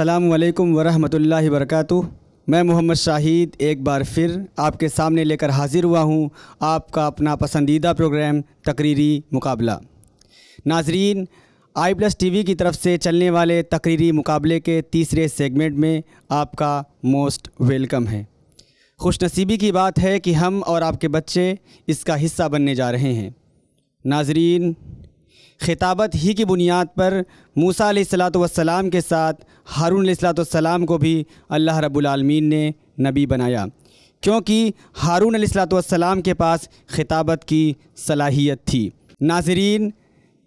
अल्लाम वरहमतुल्ला वरकत मैं मोहम्मद शाहिद एक बार फिर आपके सामने लेकर हाज़िर हुआ हूँ आपका अपना पसंदीदा प्रोग्राम तकरीरी मुकाबला नाजरीन आई प्लस टी की तरफ से चलने वाले तकरीरी मुकाबले के तीसरे सेगमेंट में आपका मोस्ट वेलकम है खुश नसीबी की बात है कि हम और आपके बच्चे इसका हिस्सा बनने जा रहे हैं नाजरीन खिताबत ही की बुनियाद पर मूसा सलात वसलाम के साथ हारून सलाम को भी अल्लाह रबालमीन ने नबी बनाया क्योंकि हारून सलाम के पास खिताबत की सलाहियत थी नाजरीन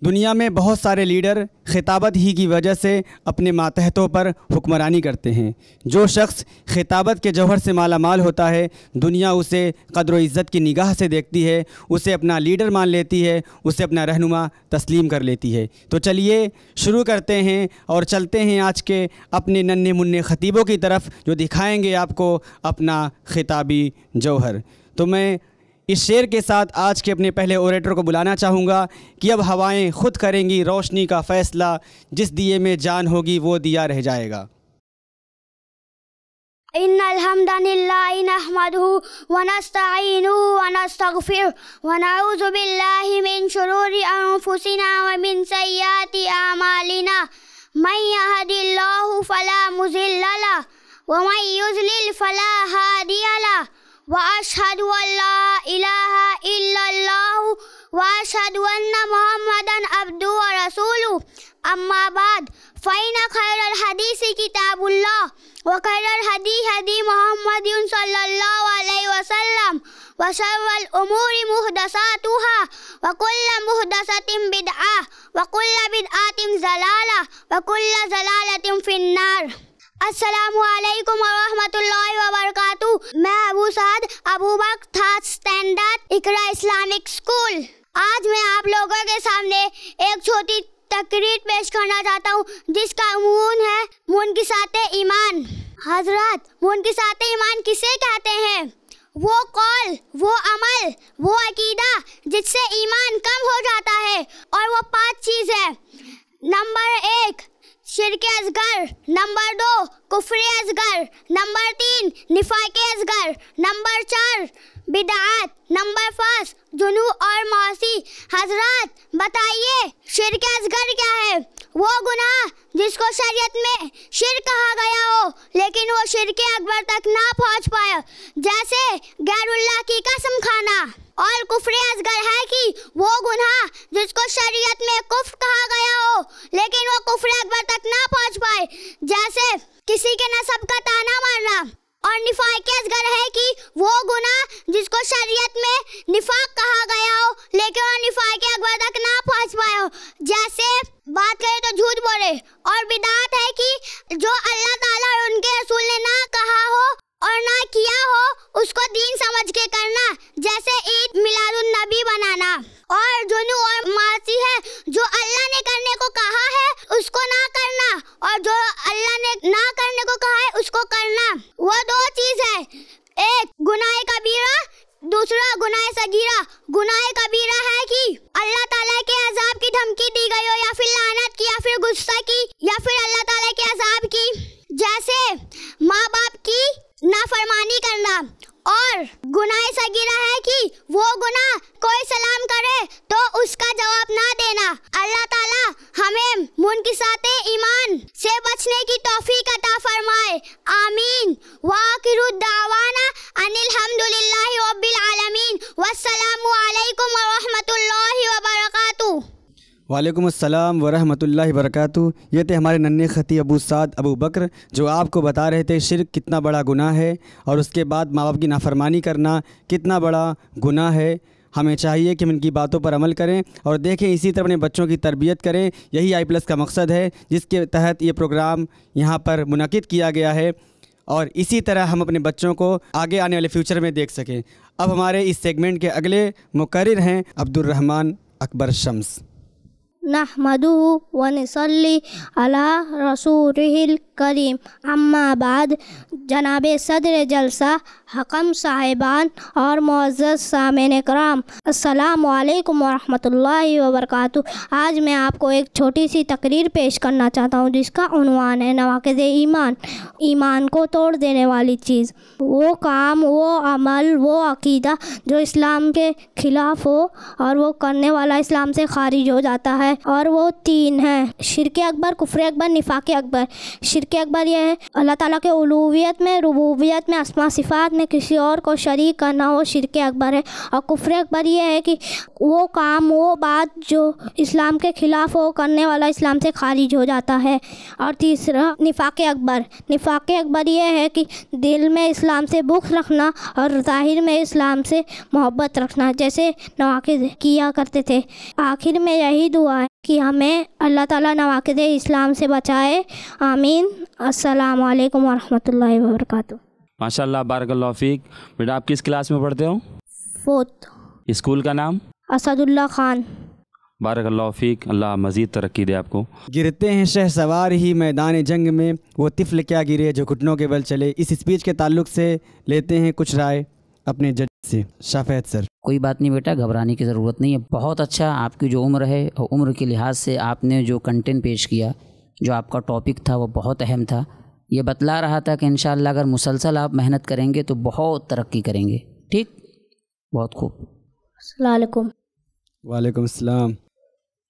दुनिया में बहुत सारे लीडर खिताबत ही की वजह से अपने मातहतों पर हुक्मरानी करते हैं जो शख्स खिताबत के जौहर से माला माल होता है दुनिया उसे कदर इज़्ज़त की निगाह से देखती है उसे अपना लीडर मान लेती है उसे अपना रहनुमा तस्लीम कर लेती है तो चलिए शुरू करते हैं और चलते हैं आज के अपने नन्हे मुन्ने ख़तीबों की तरफ जो दिखाएँगे आपको अपना खिताबी जौहर तो मैं इस शेर के साथ आज के अपने पहले ओरेटर को बुलाना चाहूँगा कि अब हवाएं खुद करेंगी रोशनी का फ़ैसला जिस दिए में जान होगी वो दिया रह जाएगा إن الحمد لله نحمده ونستعينه ونستغفره ونعوذ بالله من شرور أنفسنا ومن سيئات أعمالنا من يهد الله فلا مضل له ومن يضلل فلا هادي له وأشهد أن لا إله إلا الله وأشهد أن محمدا عبده ورسوله أما بعد فإن خير الحديث كتاب الله وخير الهدي هدي محمد صلى الله عليه وسلم وشر الأمور مهدساتها وكل مهدسة بدعة وكل بدعة زلالة وكل زلالة في النار असलकम वरहमतुल्लाहि वबरकातु मैं अबू साद था इस्लामिक स्कूल आज मैं आप लोगों के सामने एक छोटी तकरीर पेश करना चाहता हूँ जिसका मून है मून की साथ ईमान हजरत मून की साथ ईमान किसे कहते हैं वो कौल वो अमल वो अकीदा जिससे ईमान कम हो जाता है और वो पांच चीज़ है नंबर एक शिरके असगर नंबर दो कुफरी असगर नंबर तीन निफाक असगर नंबर चार बिदात नंबर फर्स्ट जुनू और मौसी हजरत बताइए शिरक असगर क्या है वो गुना जिसको शरीयत में शिर कहा गया हो लेकिन वो शिरक अकबर तक ना पहुंच पाए जैसे गैरुल्ला की कसम खाना और कुफरे असगर है कि वो गुना जिसको शरीयत में कुफ्र कहा गया हो लेकिन वो कुफरे अकबर तक ना पहुंच पाए जैसे किसी के नसब का ताना मारना और निफाक असगर है कि वो गुना जिसको शरीयत में निफाक कहा गया हो लेकिन वो निफाक अकबर तक ना पहुंच पाए हो जैसे बात करें तो झूठ बोले और बिदात है कि जो अल्लाह ताला और उनके रसूल ने ना कहा हो और ना किया हो उसको दीन समझ के करना जैसे ईद मिलादुल नबी बनाना और जुनू और मासी है जो अल्लाह ने करने को कहा है उसको ना करना और जो अल्लाह ने ना करने को वो दो चीज है एक गुनाह कबीरा दूसरा गुनाह सगीरा गुनाह कबीरा है कि अल्लाह ताला के अजाब की धमकी दी गई हो या फिर लानत की या फिर गुस्सा की या फिर अल्लाह ताला के अजाब की जैसे माँ बाप की नाफरमानी करना और गुना ऐसा गिरा है कि वो गुना कोई सलाम करे तो उसका जवाब ना देना अल्लाह ताला हमें साथ ईमान से बचने की तोफ़ी अता फरमाए आमीन वाकिरुद्दावाना अनिल आलमीन वालेकुम वालेकुम अस्सलाम वरहमतुल्लाहि वबरकातु ये थे हमारे नन्हे ख़ती अबू साद अबू बकर जो आपको बता रहे थे शिरक कितना बड़ा गुनाह है और उसके बाद माँ बाप की नाफरमानी करना कितना बड़ा गुनाह है हमें चाहिए कि हम इनकी बातों पर अमल करें और देखें इसी तरह अपने बच्चों की तरबियत करें यही आई प्लस का मकसद है जिसके तहत ये प्रोग्राम यहाँ पर मुनकद किया गया है और इसी तरह हम अपने बच्चों को आगे आने वाले फ्यूचर में देख सकें अब हमारे इस सेगमेंट के अगले मुकर हैं अब्दुलरहमान अकबर शम्स نحمده ونصلي على رسوله الكريم करीम अम्माबाद जनाब सदर जलसा हकम साहिबान और मोज़ साम कराम अल्लाम वरहमतुल्ला वबरक आज मैं आपको एक छोटी सी तकरीर पेश करना चाहता हूँ जिसका उनवान है नवाकज़ ईमान ईमान को तोड़ देने वाली चीज़ वो काम वो अमल वो अकीदा जो इस्लाम के ख़िलाफ़ हो और वो करने वाला इस्लाम से खारिज हो जाता है और वो तीन है शिरक अकबर कुफर अकबर निफाक अकबर शिरक शिरक अकबर यह है अल्लाह ताला के उलूवियत में रबूबियत में आसमा सिफात में किसी और को शरीक करना वो शिरक अकबर है और कुफर अकबर यह है कि वो काम वो बात जो इस्लाम के ख़िलाफ़ हो करने वाला इस्लाम से खारिज हो जाता है और तीसरा निफाक अकबर निफाक अकबर यह है कि दिल में इस्लाम से बुख रखना और ज़ाहिर में इस्लाम से मोहब्बत रखना जैसे नवाकिज किया करते थे आखिर में यही दुआ है कि हमें अल्लाह ताला नवाकद इस्लाम से बचाए आमीन अस्सलाम वालेकुम वरहमतुल्लाहि व बरकातुहू माशाल्लाह बेटा आप किस क्लास में पढ़ते हो फोर्थ स्कूल का नाम असदुल्ला खान बारकल्लाफ़ी अल्लाह मज़ीद तरक्की दे आपको गिरते हैं शह सवार ही मैदान जंग में वो तिफ़ल क्या गिरे जो घुटनों के बल चले इस स्पीच के ताल्लुक से लेते हैं कुछ राय अपने जज से शाफेद सर कोई बात नहीं बेटा घबराने की ज़रूरत नहीं है बहुत अच्छा आपकी जो उम्र है और उम्र के लिहाज से आपने जो कंटेंट पेश किया जो आपका टॉपिक था वो बहुत अहम था ये बतला रहा था कि इन अगर मुसलसल आप मेहनत करेंगे तो बहुत तरक्की करेंगे ठीक बहुत खूब अलकुम वालेकुम सलाम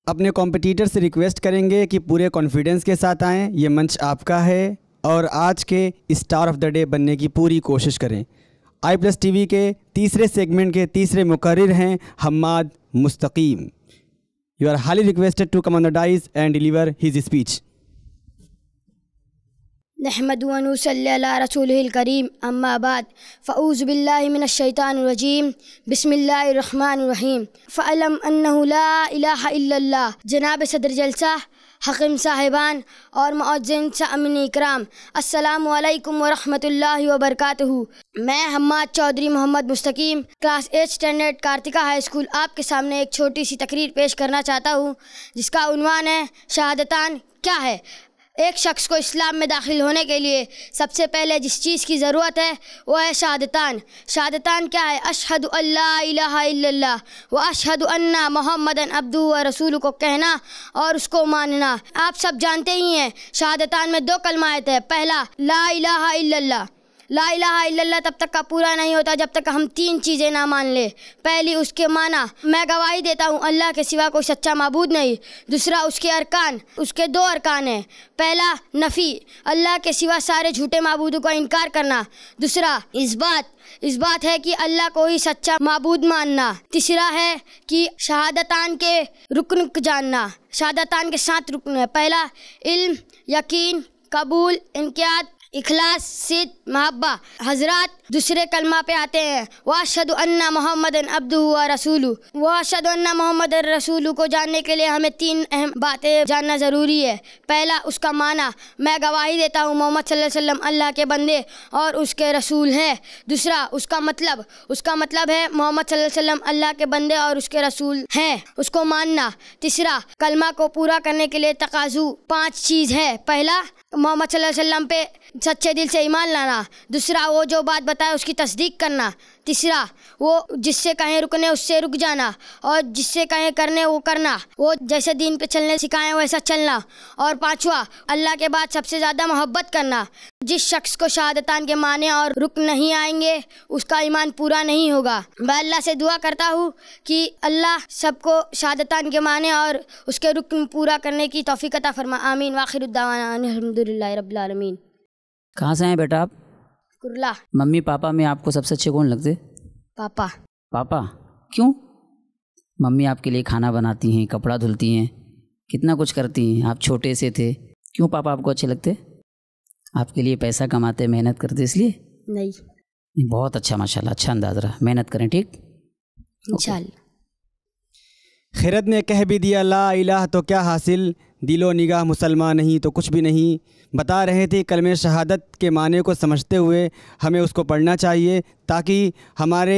अपने कॉम्पिटिटर से रिक्वेस्ट करेंगे कि पूरे कॉन्फिडेंस के साथ आएँ ये मंच आपका है और आज के स्टार ऑफ द डे बनने की पूरी कोशिश करें आई प्लस टी के तीसरे सेगमेंट के तीसरे मुकर्र हैं Hammad Mustaqeem you are highly requested to come on the dais and deliver his speech नहमदनसल्ला रसूल करीम अम्माबाद फ़ौज़ बिल्लाशैतानरजीम बसमीम फ़लम अल्ला जनाब सदर जलसा हकीम साहिबान और शाह सामिन इकराम असलकम वरहमल वबरक मैं Hammad Chaudhary Mohammad Mustaqeem class eight standard Kartika high school आपके सामने एक छोटी सी तकरीर पेश करना चाहता हूँ जिसका उनवान है शहादतान क्या है एक शख्स को इस्लाम में दाखिल होने के लिए सबसे पहले जिस चीज़ की ज़रूरत है वो है शहादतान शहादतान क्या है अशहद अल्लाह व अशहद अन्ना मोहम्मद अब्दू व रसूल को कहना और उसको मानना आप सब जानते ही हैं शहादतान में दो कलमायत है पहला ला इलाहा ला इला तब तक का पूरा नहीं होता जब तक हम तीन चीज़ें ना मान लें पहली उसके माना मैं गवाही देता हूँ अल्लाह के सिवा कोई सच्चा मबूद नहीं दूसरा उसके अरकान उसके दो अरकान हैं पहला नफ़ी अल्लाह के सिवा सारे झूठे मबूदों का इनकार करना दूसरा इस बात इस बात है कि अल्लाह को ही सच्चा मबूद मानना तीसरा है कि शहादतान के रुकन जानना शहादतान के साथ रुकन है पहला इल्म यकीन कबूल इनकियात इखलास सिद महब्बा हजरत दूसरे कलमा पे आते हैं वाशद अन्ना मोहम्मद अब्दू हुआ रसूलू वाशद अन्ना मोहम्मद रसूल को जानने के लिए हमें तीन अहम बातें जानना ज़रूरी है पहला उसका माना मैं गवाही देता हूँ मोहम्मद वसल्लम अल्लाह के बंदे और उसके रसूल हैं दूसरा उसका मतलब उसका मतलब है मोहम्मद वसल्लम अल्लाह के बंदे और उसके रसूल हैं उसको मानना तीसरा कलमा को पूरा करने के लिए तकाजू पाँच चीज़ है पहला मोहम्मद वसल्लम पे सच्चे दिल से ईमान लाना दूसरा वो जो बात बताए उसकी तस्दीक करना तीसरा वो जिससे कहें रुकने उससे रुक जाना और जिससे कहें करने वो करना वो जैसे दिन पे चलने सिखाएं वैसा चलना और पांचवा अल्लाह के बाद सबसे ज़्यादा मोहब्बत करना जिस शख्स को शहादतान के माने और रुक नहीं आएंगे उसका ईमान पूरा नहीं होगा मैं अल्लाह से दुआ करता हूँ कि अल्लाह सबको शहादतान के माने और उसके रुकन पूरा करने की तोफ़ी कता फरमा आमीन वाखिर उद्दावान अलहमदिल्ला रबालमीन कहाँ से आए बेटा आप कुरला मम्मी पापा में आपको सबसे अच्छे कौन लगते पापा पापा क्यों मम्मी आपके लिए खाना बनाती हैं कपड़ा धुलती हैं कितना कुछ करती हैं आप छोटे से थे क्यों पापा आपको अच्छे लगते आपके लिए पैसा कमाते मेहनत करते इसलिए नहीं बहुत अच्छा माशाल्लाह अच्छा अंदाज रहा मेहनत करें ठीक इंशाल्लाह खैरत ने कह भी दिया ला इलाह तो क्या हासिल दिलो निगाह मुसलमान नहीं तो कुछ भी नहीं बता रहे थे कलम शहादत के माने को समझते हुए हमें उसको पढ़ना चाहिए ताकि हमारे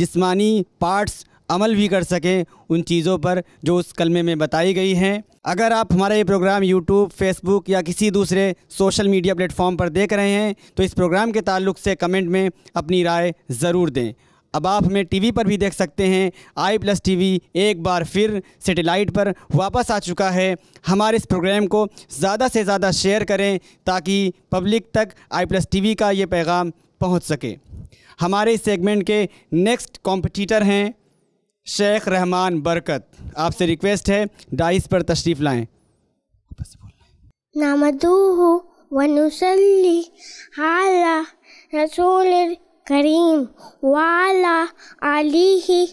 जिस्मानी पार्ट्स अमल भी कर सकें उन चीज़ों पर जो उस कलमे में बताई गई हैं अगर आप हमारा ये प्रोग्राम यूट्यूब फेसबुक या किसी दूसरे सोशल मीडिया प्लेटफॉर्म पर देख रहे हैं तो इस प्रोग्राम के ताल्लुक से कमेंट में अपनी राय ज़रूर दें अब आप हमें टीवी पर भी देख सकते हैं आई प्लस टीवी एक बार फिर सेटेलाइट पर वापस आ चुका है हमारे इस प्रोग्राम को ज़्यादा से ज़्यादा शेयर करें ताकि पब्लिक तक आई प्लस टी का ये पैगाम पहुंच सके हमारे इस सेगमेंट के नेक्स्ट कॉम्पिटिटर हैं शेख रहमान बरकत आपसे रिक्वेस्ट है डाइस पर तशरीफ़ लाएँ हो वनुसली हाला रसूल करीम वाला आलिही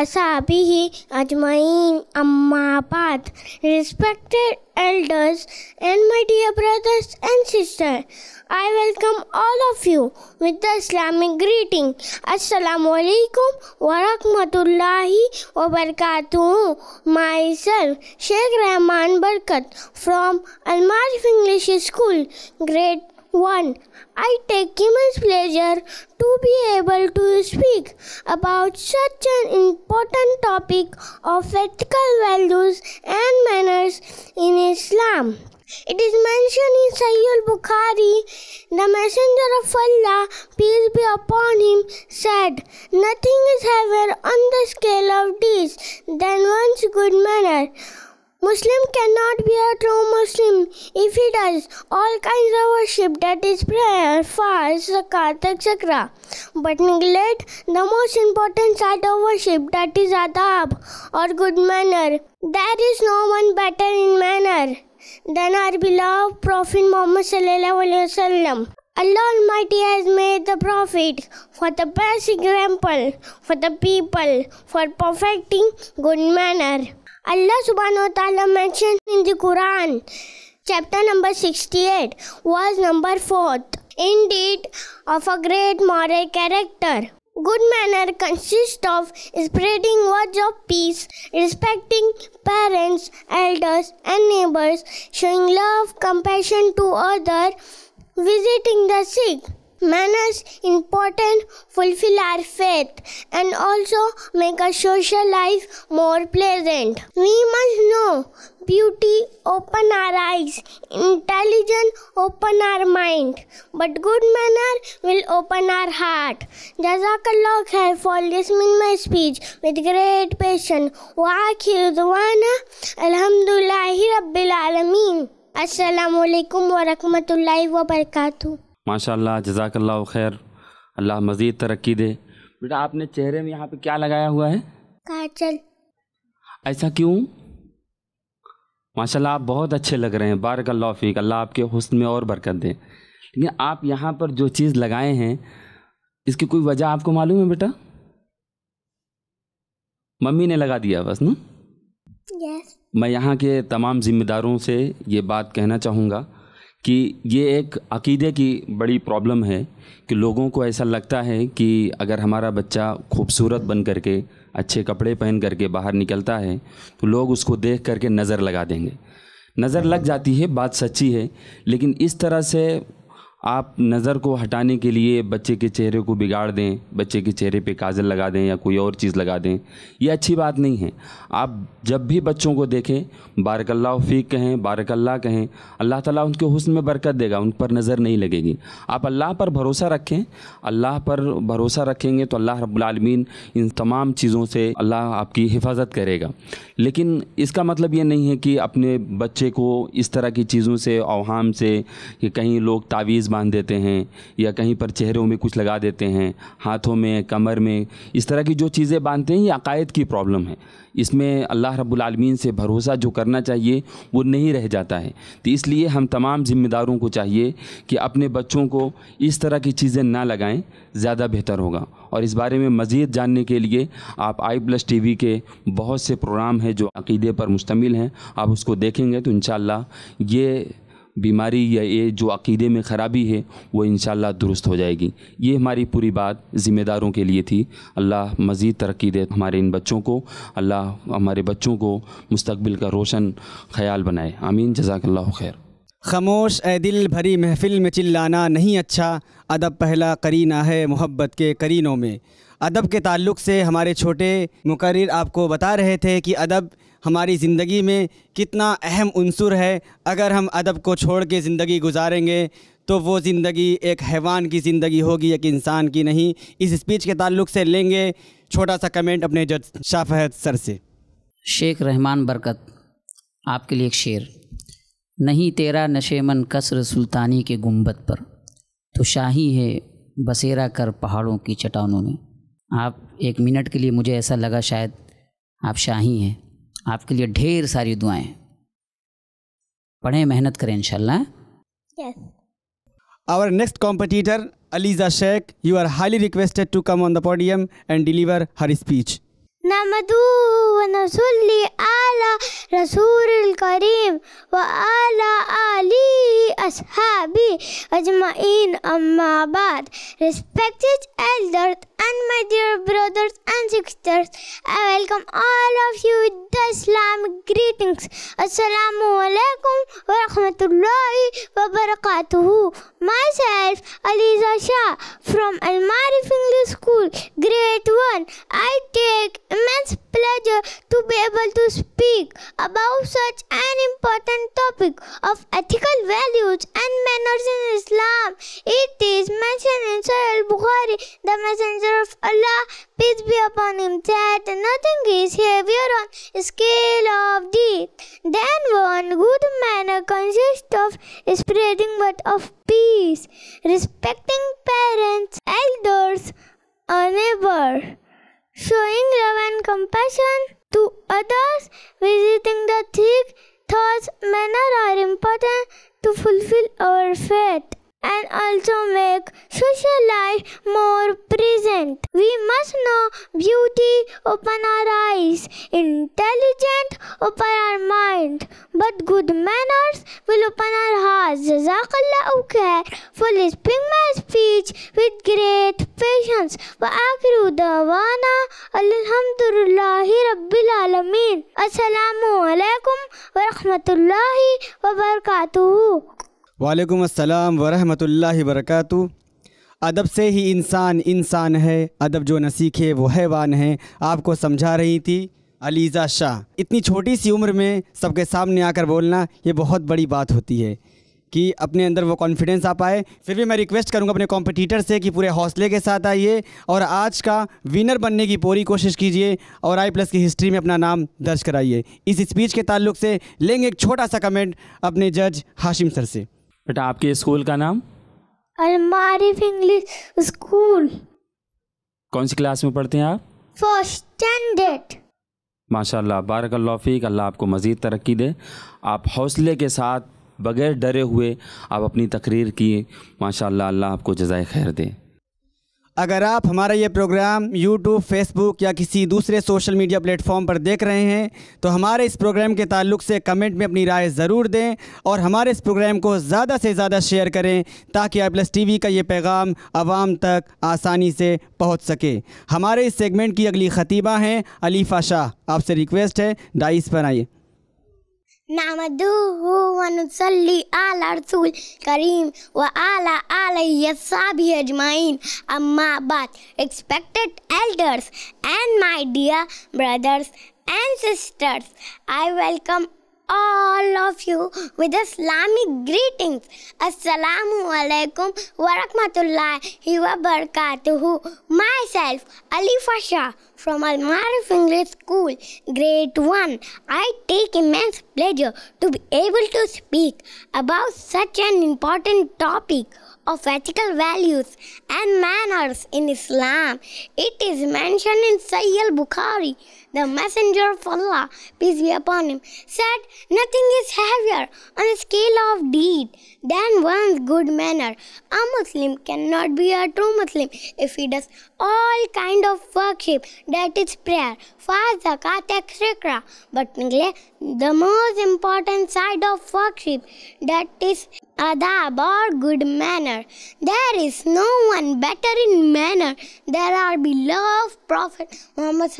असाबी अजमाइन अम्माबाद respected elders and my dear brothers and sister I welcome all of you with the Islamic greeting असलकम वरहमतुल्लि वबरकू my sir Sheikh Rahman Barkat from Almar English school great 1. I take immense pleasure to be able to speak about such an important topic of ethical values and manners in Islam. It is mentioned in Sahih al-Bukhari, the Messenger of Allah, peace be upon him, said, Nothing is heavier on the scale of deeds than one's good manner. Muslim cannot be a true Muslim if he does all kinds of worship that is prayer, fast, zakat, etc. But neglect the most important side of worship that is adab or good manner. There is no one better in manner than our beloved Prophet Muhammad Wasallam. Allah Almighty has made the Prophet for the best example for the people for perfecting good manner. Allah subhanahu wa ta'ala mentioned in the Quran, chapter number 68, verse number 4. Indeed, of a great moral character. Good manner consists of spreading words of peace, respecting parents, elders, and neighbors, showing love, compassion to others, visiting the sick, Manners important fulfill our faith and also make our social life more pleasant. We must know beauty open our eyes, intelligence open our mind, but good manner will open our heart. Jazakallah khair for listening my speech with great patience. Wa akhiru duwana alhamdulillahi rabbil alameen. Assalamu alaikum wa rahmatullahi wa barakatuh. माशा जजाकल्ला खैर अल्लाह मज़ीद तरक्की दे बेटा आपने चेहरे में यहाँ पे क्या लगाया हुआ है काजल ऐसा क्यों माशाल्लाह आप बहुत अच्छे लग रहे हैं बारक का फ़ीक अल्लाह आपके हुस्न में और बरकत दें लेकिन आप यहाँ पर जो चीज़ लगाए हैं इसकी कोई वजह आपको मालूम है बेटा मम्मी ने लगा दिया बस ना यस मैं यहाँ के तमाम ज़िम्मेदारों से ये बात कहना चाहूँगा कि ये एक अकीदे की बड़ी प्रॉब्लम है कि लोगों को ऐसा लगता है कि अगर हमारा बच्चा खूबसूरत बन कर के अच्छे कपड़े पहन कर के बाहर निकलता है तो लोग उसको देख कर के नज़र लगा देंगे नज़र लग जाती है बात सच्ची है लेकिन इस तरह से आप नज़र को हटाने के लिए बच्चे के चेहरे को बिगाड़ दें बच्चे के चेहरे पे काजल लगा दें या कोई और चीज़ लगा दें यह अच्छी बात नहीं है आप जब भी बच्चों को देखें बारकल्ला फ़ीक कहें बारकल्ला कहें अल्लाह ताला उनके हुस्न में बरकत देगा उन पर नज़र नहीं लगेगी आप अल्लाह पर भरोसा रखें अल्लाह पर भरोसा रखेंगे तो अल्लाह रबालमीन इन तमाम चीज़ों से अल्लाह आपकी हिफाजत करेगा लेकिन इसका मतलब ये नहीं है कि अपने बच्चे को इस तरह की चीज़ों से अवहम से कि कहीं लोग तावीज़ बांध देते हैं या कहीं पर चेहरों में कुछ लगा देते हैं हाथों में कमर में इस तरह की जो चीज़ें बांधते हैं ये अकायद की प्रॉब्लम है इसमें अल्लाह रब्बुल से भरोसा जो करना चाहिए वो नहीं रह जाता है तो इसलिए हम तमाम ज़िम्मेदारों को चाहिए कि अपने बच्चों को इस तरह की चीज़ें ना लगाएं ज़्यादा बेहतर होगा और इस बारे में मज़ीद जानने के लिए आप आई प्लस टी के बहुत से प्रोग्राम हैं जो अकीदे पर मुश्तमिल हैं आप उसको देखेंगे तो इन ये बीमारी या ये जो अकीदे में ख़राबी है वो इन दुरुस्त हो जाएगी ये हमारी पूरी बात ज़िम्मेदारों के लिए थी अल्लाह मज़ीद तरक्की दे हमारे इन बच्चों को अल्लाह हमारे बच्चों को मुस्तबिल का रोशन ख्याल बनाए आमीन जजाकल्ला खैर खामोश ए दिल भरी महफिल में चिल्लाना नहीं अच्छा अदब पहला करीना है मोहब्बत के करीनों में अदब के ताल्लुक से हमारे छोटे मुकर आपको बता रहे थे कि अदब हमारी ज़िंदगी में कितना अहम अनसर है अगर हम अदब को छोड़ के ज़िंदगी गुजारेंगे तो वो ज़िंदगी एक हैवान की ज़िंदगी होगी एक इंसान की नहीं इस स्पीच के ताल्लुक से लेंगे छोटा सा कमेंट अपने जज शाह सर से शेख रहमान बरकत आपके लिए एक शेर नहीं तेरा नशेमन कसर सुल्तानी के गुंबद पर तो शाही है बसेरा कर पहाड़ों की चट्टानों में आप एक मिनट के लिए मुझे ऐसा लगा शायद आप शाही हैं आपके लिए ढेर सारी दुआएं पढ़ें मेहनत करें इंशाल्लाह our next competitor Aliza Sheikh you are highly requested to come on the podium and deliver her speech نحمده ونصلي على رسول الكريم وعلى آله أصحابه أجمعين أما بعد Respected elders and my dear brothers and sisters I welcome all of you with the Islamic greetings Assalamu alaikum wa rahmatullahi wa Myself Aliza Shah from Al-Marif English School Grade 1 I take immense pleasure to be able to speak about such an important topic of ethical values and manners in Islam. It is mentioned in Sahih Bukhari, the Messenger of Allah, peace be upon him, that nothing is heavier on scale of deed than one good manner consists of spreading word of peace, respecting parents, elders, a neighbor showing love and compassion to others, visiting the thick, thoughts, manner are important to fulfill our faith. and also make social life more present. We must know beauty, open our eyes, intelligent, open our mind, but good manners will open our hearts. Jazakallahu khair for listening my speech with great patience. Wa akhiru dawana alhamdulillahi rabbil alameen. Assalamu alaikum wa rahmatullahi wa barakatuhu. वालेकुम अस्सलाम वरहमतुल्लाहि वरकू अदब से ही इंसान इंसान है अदब जो न सीखे वो हैवान है आपको समझा रही थी अलीज़ा शाह इतनी छोटी सी उम्र में सबके सामने आकर बोलना ये बहुत बड़ी बात होती है कि अपने अंदर वो कॉन्फिडेंस आ पाए फिर भी मैं रिक्वेस्ट करूंगा अपने कॉम्पिटिटर से कि पूरे हौसले के साथ आइए और आज का विनर बनने की पूरी कोशिश कीजिए और आई प्लस की हिस्ट्री में अपना नाम दर्ज कराइए इस स्पीच के ताल्लुक से लेंगे एक छोटा सा कमेंट अपने जज हाशिम सर से बेटा आपके स्कूल का नाम अलमारिफ इंग्लिश स्कूल कौन सी क्लास में पढ़ते हैं आप फर्स्ट स्टैंडर्ड माशाल्लाह बारकल्ला फ़ीक अल्लाह आपको मज़ीद तरक्की दे आप हौसले के साथ बग़ैर डरे हुए आप अपनी तकरीर की माशाल्लाह अल्लाह आपको जजाय खैर दे अगर आप हमारा ये प्रोग्राम यूट्यूब फेसबुक या किसी दूसरे सोशल मीडिया प्लेटफॉर्म पर देख रहे हैं तो हमारे इस प्रोग्राम के ताल्लुक से कमेंट में अपनी राय ज़रूर दें और हमारे इस प्रोग्राम को ज़्यादा से ज़्यादा शेयर करें ताकि आई प्लस टी का ये पैगाम आवाम तक आसानी से पहुँच सके हमारे इस सेगमेंट की अगली खतीबा हैं अलीफ़ा शाह आपसे रिक्वेस्ट है डाइस पर आइए نعمده ونصلي على رسول Kareem وعلى آله الصحابة أجمعين أما بعد expected elders and my dear brothers and sisters I welcome all of you with Islamic greetings. Assalamu alaikum wa rahmatullahi wa barakatuhu. Myself, Ali Fasha from Al Marif English School, Grade 1. I take immense pleasure to be able to speak about such an important topic of ethical values and manners in Islam. It is mentioned in Sahih al-Bukhari. The Messenger of Allah, peace be upon him, said, Nothing is heavier on the scale of deed than one's good manner. A Muslim cannot be a true Muslim if he does all kind of worship, that is prayer, fast, zakat, etc. But the most important side of worship, that is adab or good manner. There is no one better in manner. There are beloved Prophet Muhammad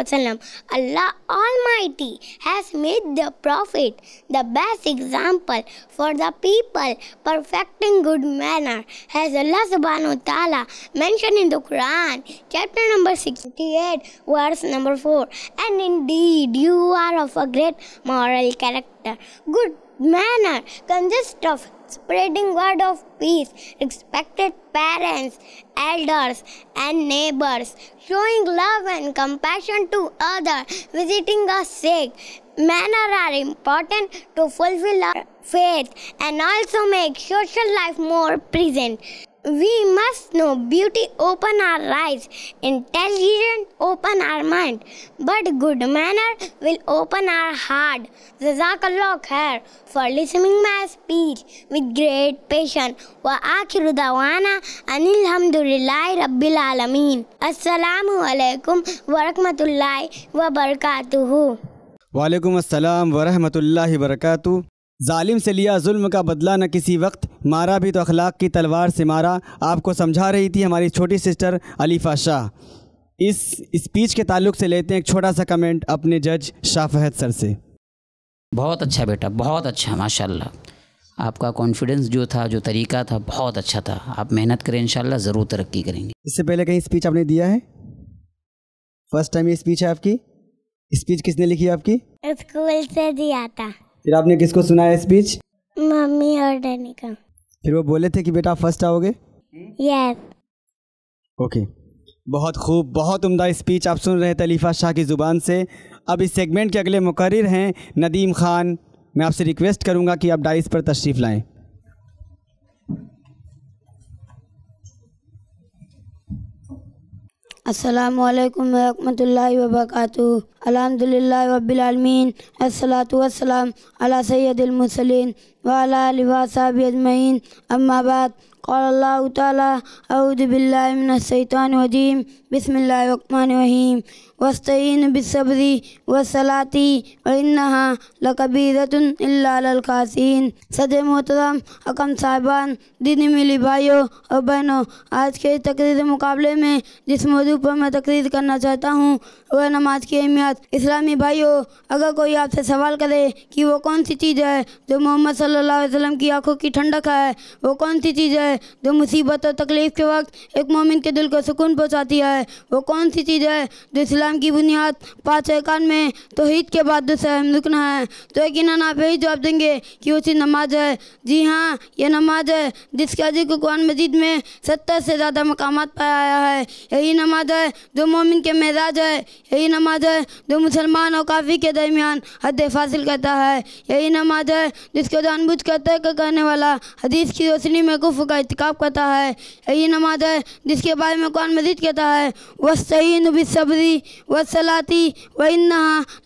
wasallam. Allah Almighty has made the Prophet the best example for the people, perfecting good manner. As Allah subhanahu wa ta'ala mentioned in the Quran, chapter number 68, verse number 4. And indeed, you are of a great moral character. Good Manner consist of spreading word of peace, respected parents, elders and neighbors, showing love and compassion to others, visiting the sick. Manners are important to fulfill our faith and also make social life more present. We must know beauty open our eyes, intelligence open our mind, but good manner will open our heart. Jazakallah khair for listening my speech with great patience. Wa akhiru dawana anil hamdulillahi rabbil alamin Assalamu alaikum wa rahmatullahi wa barakatuh wa alaikum assalam wa rahmatullahi wa barakatuh ज़ालिम से लिया जुल्म का बदला न किसी वक्त मारा भी तो अखलाक की तलवार से मारा आपको समझा रही थी हमारी छोटी सिस्टर अलीफ़ा शाह इस स्पीच के ताल्लुक से लेते हैं एक छोटा सा कमेंट अपने जज शाह फहद सर से बहुत अच्छा बेटा बहुत अच्छा माशाल्लाह आपका कॉन्फिडेंस जो था जो तरीका था बहुत अच्छा था आप मेहनत करें इन ज़रूर तरक्की करेंगे इससे पहले कहीं स्पीच आपने दिया है फर्स्ट टाइम ये स्पीच है आपकी स्पीच किसने लिखी आपकी स्कूल से दिया था फिर आपने किसको सुनाया स्पीच मम्मी और डैनी का फिर वो बोले थे कि बेटा फर्स्ट आओगे यस ओके बहुत खूब बहुत उम्दा स्पीच आप सुन रहे तलीफ़ा शाह की ज़ुबान से अब इस सेगमेंट के अगले मुकर हैं नदीम खान मैं आपसे रिक्वेस्ट करूंगा कि आप डाइस पर तशरीफ़ लाएं السلام عليكم ورحمة الله وبركاته الحمد لله رب العالمين الصلاة والسلام على سيد المرسلين وعلى آله وصحبه أجمعين أما بعد قال الله تعالى أعوذ بالله من الشيطان الرجيم بسم الله الرحمن الرحيم वस्तिन बिसबरी व सलाती व इन्हा लकबीरतुल्लाकासिन सद मोहतरम अकम साहबान दिन मिली भाइयों और बहनों आज के तकरीर मुकाबले में जिस मौजू पर मैं तकरीर करना चाहता हूँ वह नमाज की अहमियत इस्लामी भाइयों अगर कोई आपसे सवाल करे कि वो कौन सी चीज़ है जो मोहम्मद सल्लल्लाहु अलैहि वसल्लम की आँखों की ठंडक है वो कौन सी चीज़ है जो मुसीबत और तकलीफ़ के वक्त एक मोमिन के दिल को सुकून पहुँचाती है वो कौन सी चीज़ है जो इस्लाम इस्लाम की बुनियाद पाँच अरकान में तोहद के बाद दूसरा रुकना है तो यकीन आप यही जवाब देंगे कि वो सी नमाज है जी हाँ यह नमाज है जिसके अजी को कुरान मजीद में सत्तर से ज़्यादा मकाम पाया आया है यही नमाज है जो मोमिन के महराज है यही नमाज है जो मुसलमान और काफ़ी के दरमियान हद फासिल करता है यही नमाज है जिसको जानबूझ कर तय करने वाला हदीस की रोशनी में कुफ का इतकाब करता है यही नमाज है जिसके बारे में कुरान मजीद कहता है वह सही नबी सबरी वसलाती व इन्ना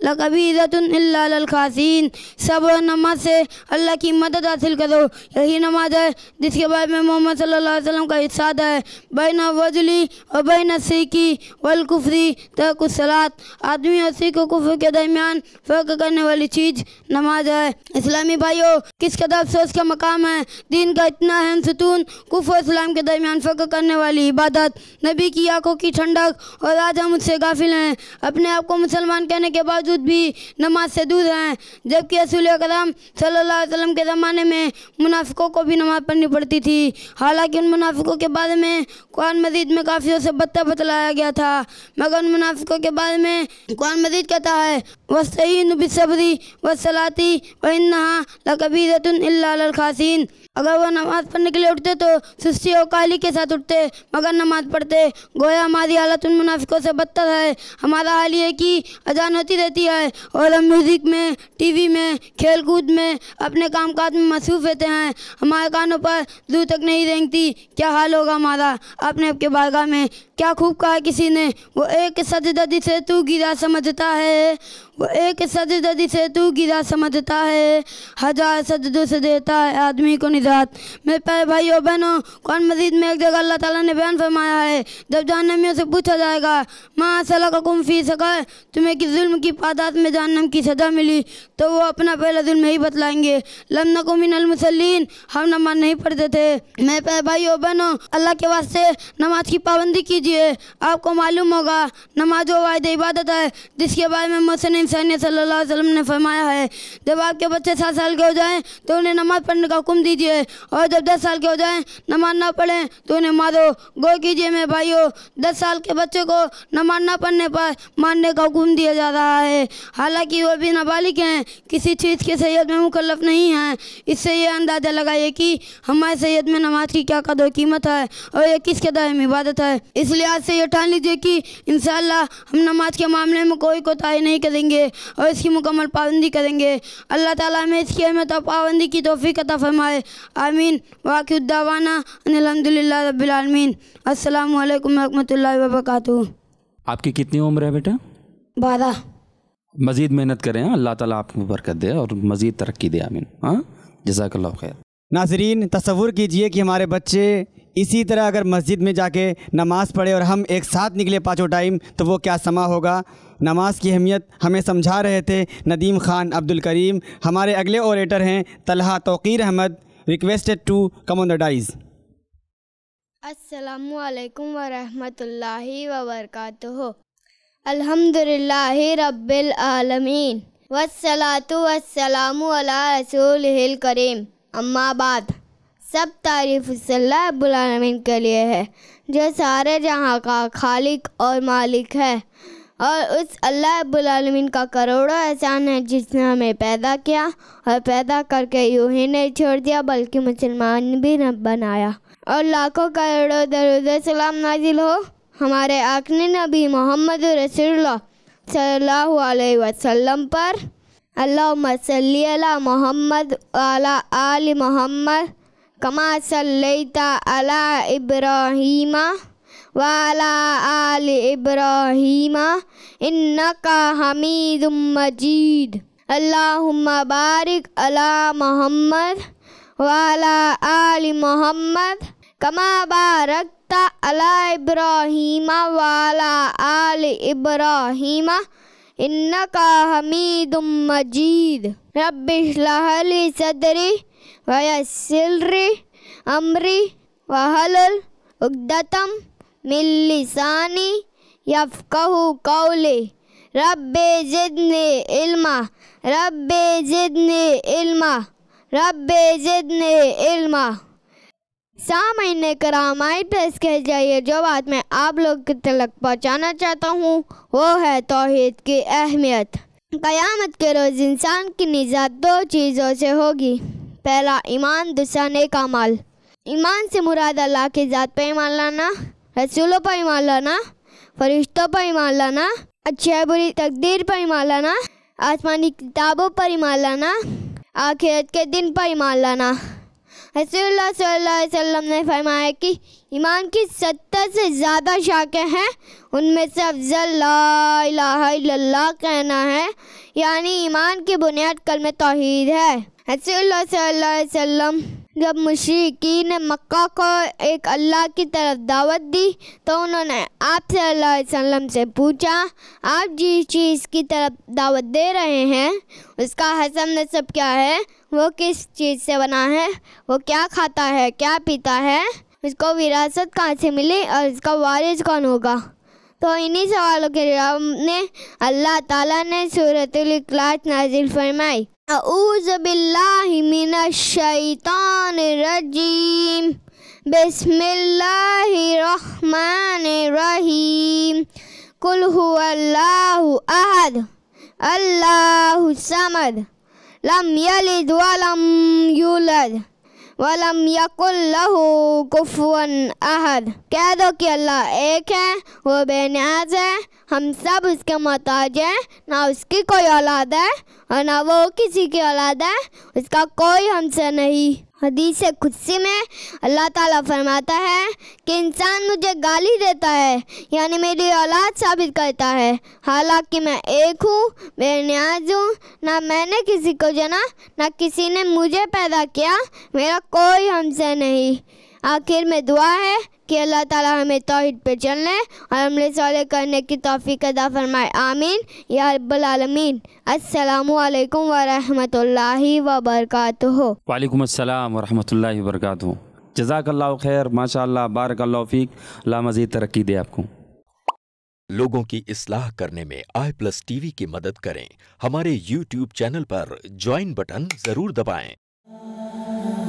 लकबीरतुल्लासिन सब नमाज से अल्लाह की मदद हासिल करो यही नमाज है जिसके बारे में मोहम्मद सल्लल्लाहु अलैहि वसल्लम का इर्शाद है बैन वजली और बैन सीकी वलकुफरी सलात आदमी और सीख कुफर के दरमियान फ़र्क करने वाली चीज़ नमाज है इस्लामी भाइयों किस कदर से उसका मकाम है दीन का इतना अहम सतून और इस्लाम के दरमियान फ़र्क करने वाली इबादत नबी की आंखों की ठंडक और आज हम उससे गाफिल हैं हैं अपने आप को मुसलमान कहने के बावजूद भी नमाज से दूर हैं जबकि रसूल कदम सल्ला वसलम के ज़माने में मुनाफिकों को भी नमाज पढ़नी पड़ती थी हालांकि उन मुनाफिकों के बारे में कुरान मजीद में काफ़ी से बत्ता बतलाया गया था मगर उन मुनाफिकों के बारे में कुरान मजीद कहता है वही बिसबरी वसलाती वन्ना लकबीरतन खासिन अगर वह नमाज़ पढ़ने के लिए उठते तो सुस्ती और काली के साथ उठते मगर नमाज़ पढ़ते गोया हमारी हालत उन मुनाफिकों से बदतर है हमारा हाल ये कि अजान होती रहती है और हम म्यूज़िक में टीवी में खेलकूद में अपने कामकाज में मसरूफ़ रहते हैं हमारे कानों पर दूर तक नहीं रेंगती क्या हाल होगा हमारा अपने आपके बारगाह में क्या खूब कहा किसी ने वो एक दी से तू गिरा समझता है एक सजदी से तू गिरा समझता है हजार सजदों से देता है आदमी को निजात मेरे भाई और बहनों कौन मजीद में एक जगह अल्लाह ताला ने बयान फरमाया है जब जहनमियों से पूछा जाएगा माँ सला का कुम फी सका तुम्हें किस जुल्म की पादात में जहनम की सजा मिली तो वो अपना पहला जुल्म ही बतलाएंगे लम को मिनमसलिन हम नमाज नहीं पढ़ते थे मेरे भाई और बहनों अल्लाह के वास्ते नमाज की पाबंदी कीजिए आपको मालूम होगा नमाज वायद इबादत है जिसके बारे में मुसन सैन्य सल्लल्लाहु ने फरमाया है जब आपके बच्चे सात साल के हो जाएं तो उन्हें नमाज पढ़ने का हुक्म दीजिए और जब दस साल के हो जाएं नमाज ना पढ़ें तो उन्हें मारो गौर कीजिए मेरे भाइयों दस साल के बच्चे को नमाज ना पढ़ने पर मारने का हुक्म दिया जा रहा है हालाँकि वह भी नाबालिग हैं किसी चीज़ के सैयद में मुकलफ नहीं हैं इससे यह अंदाज़ा लगाइए कि हमारे सैयद में नमाज की क्या कदर कीमत है और यह किस कदर में इबादत है इसलिए आज से ये ठान लीजिए कि इन हम नमाज के मामले में कोई कोताही नहीं करेंगे करेंगे और इसकी मुकम्मल पाबंदी करेंगे अल्लाह ताला हमें इसकी अहमियत और पाबंदी की तोफ़ी कता फरमाए आमीन वाकदावाना अलहमदिल्ला रबालमीन अल्लाम वरहमल वबरक आपकी कितनी उम्र है बेटा बारह मज़ीद मेहनत करें हाँ। अल्लाह ताला आपको बरकत दे और मज़ीद तरक्की दे आमीन हाँ जजाकल्ला खैर नाजरीन तस्वूर कीजिए कि हमारे बच्चे इसी तरह अगर मस्जिद में जाके नमाज़ पढ़े और हम एक साथ निकले पाँचों टाइम तो वो क्या समा होगा नमाज की अहमियत हमें समझा रहे थे नदीम खान अब्दुल करीम हमारे अगले ओरेटर हैं Talha Tauqeer Ahmed requested to come on the dais अस्सलाम वालेकुम वरहमतुल्लाहि वबरकातुहू अल्हम्दुलिल्लाह रब्बिल आलमीन करीम अम्माबाद सब तारीफ सल्लामिन के लिए है जो सारे जहाँ का खालिक और मालिक है और उस अल्लाह अबालमीन का करोड़ों एहसान है जिसने हमें पैदा किया और पैदा करके यूँ ही नहीं छोड़ दिया बल्कि मुसलमान भी बनाया और लाखों करोड़ों दरुद सलाम नाजिल हो हमारे आखिरी नबी मोहम्मद रसोल सल्लल्लाहु वसल्लम पर अल्लाह अला मोहम्मद अला आल मोहम्मद कमा सल्लैता अला इब्राहिमा وعلى آل إبراهيم إنك حميد مجيد اللهم بارك على محمد وعلى آل محمد كما باركت على إبراهيم وعلى آل إبراهيم إنك حميد مجيد رب اشرح لي صدري ويسر لي أمري وهلل عقدة मिल्लिसानी यफ़कहु कौले रब ज़िदने इल्मा रब ज़िदने इल्मा रब ज़िदने इल्मा सामने करामाई पेश कह जाइए जो बात मैं आप लोग के तलक पहुंचाना चाहता हूँ वो है तोहेद की अहमियत क़यामत के रोज़ इंसान की निजात दो चीज़ों से होगी पहला ईमान दूसरा नेक अमाल ईमान से मुराद अल्लाह के ज़ात पे ईमान लाना रसूलों पर ईमान लाना फरिश्तों पर ईमान लाना अच्छे बुरी तकदीर पर ईमान लाना आसमानी किताबों पर ईमान लाना आखिरत के दिन पर ईमान लाना रसूल वसल्लम ने फरमाया कि ईमान की सत्तर से ज़्यादा शाखें हैं उनमें से अफजल ला कहना है यानी ईमान की बुनियाद कल में तोहद है रसूल वसल्लम जब ने मक्का को एक अल्लाह की तरफ दावत दी तो उन्होंने आप वसल्लम से पूछा आप जिस चीज़ की तरफ दावत दे रहे हैं उसका हसम नसब क्या है वो किस चीज़ से बना है वो क्या खाता है क्या पीता है उसको विरासत कहाँ से मिली और इसका वारिस कौन होगा तो इन्हीं सवालों के जवाब ने अल्लाह ताला ने सूरत नाजिल फरमाई أعوذ بالله من الشيطان الرجيم بسم الله الرحمن الرحيم قل هو الله أحد الله الصمد لم يلد ولم يولد वलम यकुल लहू अहद कह दो कि अल्लाह एक है वो बेनियाज है हम सब उसके मोहताज हैं ना उसकी कोई औलाद है और ना वो किसी की औलाद है उसका कोई हमसे नहीं हदीस खुदसी में अल्लाह ताला फरमाता है कि इंसान मुझे गाली देता है यानी मेरी औलाद साबित करता है हालांकि मैं एक हूँ बेनियाज हूँ ना मैंने किसी को जना ना किसी ने मुझे पैदा किया मेरा कोई हमसे नहीं आखिर में दुआ है कि अल्लाह ताला हमें तोहद पर चलने और हमले सौले करने की तोफ़ी अदा फरमाए आमीन या अबालमीन असलकम वरहि वबरक वालेकुम अस्सलाम वरहमतुल्लाहि वबरकत जजाकल्ला खैर माशा बारक फ़ीक ला मज़ीद तरक्की दे आपको लोगों की इसलाह करने में आई प्लस टीवी की मदद करें हमारे यूट्यूब चैनल पर ज्वाइन बटन ज़रूर दबाएं